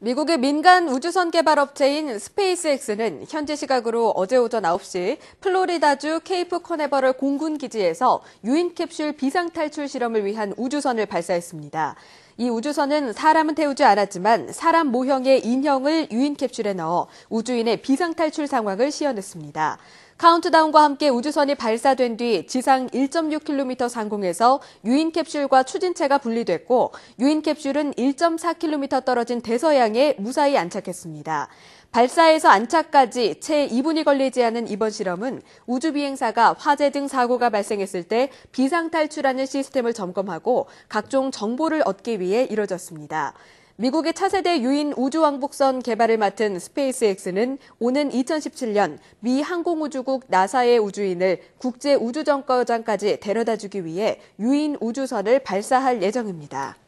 미국의 민간 우주선 개발 업체인 스페이스X는 현지 시각으로 어제 오전 9시 플로리다주 케이프 커네버럴 공군 기지에서 유인 캡슐 비상 탈출 실험을 위한 우주선을 발사했습니다. 이 우주선은 사람은 태우지 않았지만 사람 모형의 인형을 유인 캡슐에 넣어 우주인의 비상탈출 상황을 시연했습니다. 카운트다운과 함께 우주선이 발사된 뒤 지상 1.6km 상공에서 유인 캡슐과 추진체가 분리됐고 유인 캡슐은 1.4km 떨어진 대서양에 무사히 안착했습니다. 발사에서 안착까지 채 2분이 걸리지 않은 이번 실험은 우주비행사가 화재 등 사고가 발생했을 때 비상 탈출하는 시스템을 점검하고 각종 정보를 얻기 위해 위해 이뤄졌습니다. 미국의 차세대 유인 우주왕복선 개발을 맡은 스페이스X는 오는 2017년 미 항공우주국 나사의 우주인을 국제우주정거장까지 데려다 주기 위해 유인 우주선을 발사할 예정입니다.